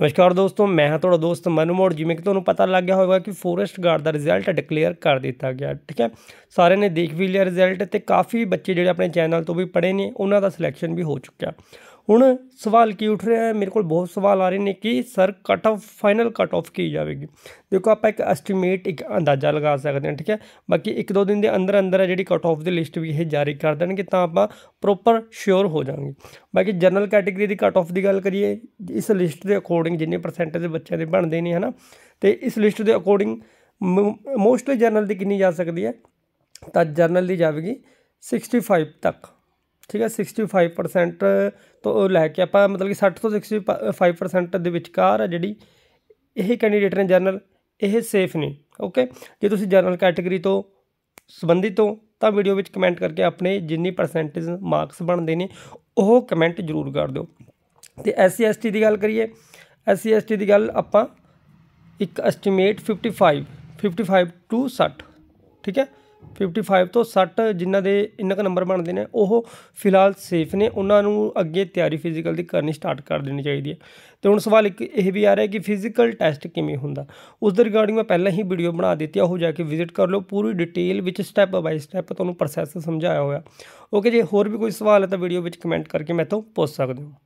ਨਮਸਕਾਰ ਦੋਸਤੋ ਮੈਂ ਹਾਂ ਤੁਹਾਡਾ ਦੋਸਤ ਮਨਮੋੜ ਜਿਵੇਂ ਕਿ ਤੁਹਾਨੂੰ ਪਤਾ ਲੱਗ ਗਿਆ ਹੋਵੇਗਾ ਕਿ ਫੋਰੈਸਟ ਗਾਰਡ ਦਾ ਰਿਜ਼ਲਟ ਡਿਕਲੇਅਰ ਕਰ ਦਿੱਤਾ ਗਿਆ ਠੀਕ ਹੈ ਸਾਰਿਆਂ ਨੇ ਦੇਖ ਵੀ ਲਿਆ ਰਿਜ਼ਲਟ ਤੇ ਕਾਫੀ ਬੱਚੇ ਜਿਹੜੇ ਆਪਣੇ ਚੈਨਲ ਤੋਂ ਵੀ ਪੜ੍ਹੇ ਨੇ ਉਹਨਾਂ ਦਾ ਸਿਲੈਕਸ਼ਨ ਵੀ ਹੋ ਚੁੱਕਿਆ ਹੁਣ ਸਵਾਲ ਕੀ ਉੱਠ ਰਿਹਾ ਹੈ ਮੇਰੇ ਕੋਲ ਬਹੁਤ ਸਵਾਲ ਆ ਰਹੇ ਨੇ ਕਿ sir cut off final cut off ਕੀ ਜਾਵੇਗੀ ਦੇਖੋ ਆਪਾਂ ਇੱਕ ਐਸਟੀਮੇਟ ਇੱਕ ਅੰਦਾਜ਼ਾ ਲਗਾ ਸਕਦੇ ਹਾਂ ਠੀਕ ਹੈ ਬਾਕੀ ਇੱਕ ਦੋ ਦਿਨ ਦੇ ਅੰਦਰ ਅੰਦਰ ਹੈ ਜਿਹੜੀ ਕਟ ਆਫ ਦੀ ਲਿਸਟ ਵੀ ਇਹ ਜਾਰੀ ਕਰ ਦੇਣਗੇ ਤਾਂ ਆਪਾਂ ਪ੍ਰੋਪਰ ਸ਼ੋਰ ਹੋ ਜਾਵਾਂਗੇ ਬਾਕੀ ਜਨਰਲ ਕੈਟਾਗਰੀ ਦੀ ਕਟ ਆਫ ਦੀ ਗੱਲ ਕਰੀਏ ਇਸ ਲਿਸਟ ਦੇ ਅਕੋਰਡਿੰਗ ਜਿੰਨੇ ਪਰਸੈਂਟੇਜ ਦੇ ਬੱਚਿਆਂ ਦੇ ਬਣਦੇ ਨੇ ਹਨਾ ਤੇ ਇਸ ਲਿਸਟ ਦੇ ਅਕੋਰਡਿੰਗ ਮੋਸਟਲੀ ਜਨਰਲ ਦੀ ਕਿੰਨੀ ਜਾ ਸਕਦੀ ਹੈ ਤਾਂ ਜਨਰਲ ਦੀ ਜਾਵੇਗੀ 65 ਤੱਕ ਠੀਕ ਹੈ 65% ਤੋਂ ਲੈ ਕੇ ਆਪਾਂ ਮਤਲਬ ਕਿ 60 ਤੋਂ 65% ਦੇ ਵਿਚਕਾਰ ਹੈ ਜਿਹੜੀ ਇਹ ਕੈਂਡੀਡੇਟ ਨੇ ਜਨਰਲ ਇਹ ਸੇਫ ਨੇ ਓਕੇ ਜੇ ਤੁਸੀਂ ਜਨਰਲ ਕੈਟਾਗਰੀ ਤੋਂ ਸੰਬੰਧਿਤ ਹੋ ਤਾਂ ਵੀਡੀਓ ਵਿੱਚ ਕਮੈਂਟ ਕਰਕੇ ਆਪਣੇ ਜਿੰਨੀ ਪਰਸੈਂਟੇਜ ਮਾਰਕਸ ਬਣਦੇ ਨੇ ਉਹ ਕਮੈਂਟ ਜ਼ਰੂਰ ਕਰ ਦਿਓ ਤੇ ਐਸਸੀ ਐਸਟੀ ਦੀ ਗੱਲ ਕਰੀਏ ਐਸਸੀ ਐਸਟੀ ਦੀ ਗੱਲ ਆਪਾਂ ਇੱਕ ਐਸਟੀਮੇਟ 55 55 ਟੂ 60 ਠੀਕ ਹੈ 55 ਤੋਂ 60 ਜਿਨ੍ਹਾਂ ਦੇ ਇੰਨਾ ਕ ਨੰਬਰ ਬਣਦੇ ਨੇ ਉਹ ਫਿਲਹਾਲ ਸੇਫ ਨੇ ਉਹਨਾਂ ਨੂੰ ਅੱਗੇ ਤਿਆਰੀ ਫਿਜ਼ੀਕਲ ਦੀ ਕਰਨੀ ਸਟਾਰਟ ਕਰ ਦੇਣੀ ਚਾਹੀਦੀ ਹੈ ਤੇ ਹੁਣ ਸਵਾਲ ਇੱਕ ਇਹ ਵੀ ਆ ਰਿਹਾ ਕਿ ਫਿਜ਼ੀਕਲ ਟੈਸਟ ਕਿਵੇਂ ਹੁੰਦਾ ਉਸ ਦੇ ਰਿਗਾਰਡਿੰਗ ਮੈਂ ਪਹਿਲਾਂ ਹੀ ਵੀਡੀਓ ਬਣਾ ਦਿੱਤੀ ਆ ਉਹ ਜਾ ਕੇ ਵਿਜ਼ਿਟ ਕਰ ਲਓ ਪੂਰੀ ਡਿਟੇਲ ਵਿੱਚ ਸਟੈਪ ਬਾਈ ਸਟੈਪ ਤੁਹਾਨੂੰ ਪ੍ਰੋਸੈਸ ਸਮਝਾਇਆ ਹੋਇਆ ਓਕੇ ਜੇ ਹੋਰ ਵੀ ਕੋਈ ਸਵਾਲ ਹੈ ਤਾਂ ਵੀਡੀਓ ਵਿੱਚ ਕਮੈਂਟ ਕਰਕੇ ਮੈਥੋਂ ਪੁੱਛ ਸਕਦੇ ਹੋ